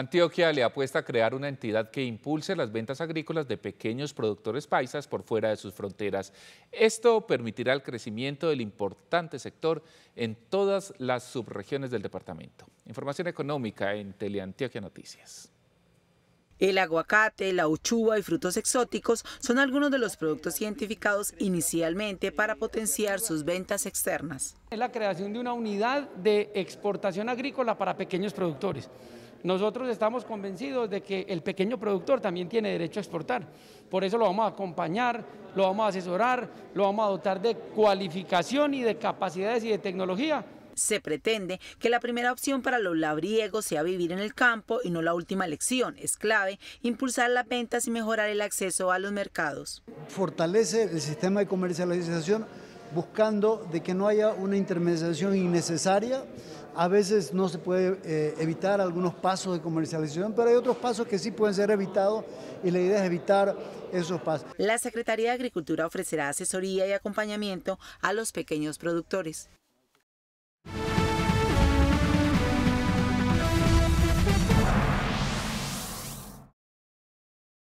Antioquia le apuesta a crear una entidad que impulse las ventas agrícolas de pequeños productores paisas por fuera de sus fronteras. Esto permitirá el crecimiento del importante sector en todas las subregiones del departamento. Información económica en Teleantioquia Noticias. El aguacate, la uchuva y frutos exóticos son algunos de los productos identificados inicialmente para potenciar sus ventas externas. Es la creación de una unidad de exportación agrícola para pequeños productores. Nosotros estamos convencidos de que el pequeño productor también tiene derecho a exportar. Por eso lo vamos a acompañar, lo vamos a asesorar, lo vamos a dotar de cualificación y de capacidades y de tecnología se pretende que la primera opción para los labriegos sea vivir en el campo y no la última elección. Es clave impulsar las ventas y mejorar el acceso a los mercados. Fortalece el sistema de comercialización buscando de que no haya una intermediación innecesaria. A veces no se puede eh, evitar algunos pasos de comercialización, pero hay otros pasos que sí pueden ser evitados y la idea es evitar esos pasos. La Secretaría de Agricultura ofrecerá asesoría y acompañamiento a los pequeños productores.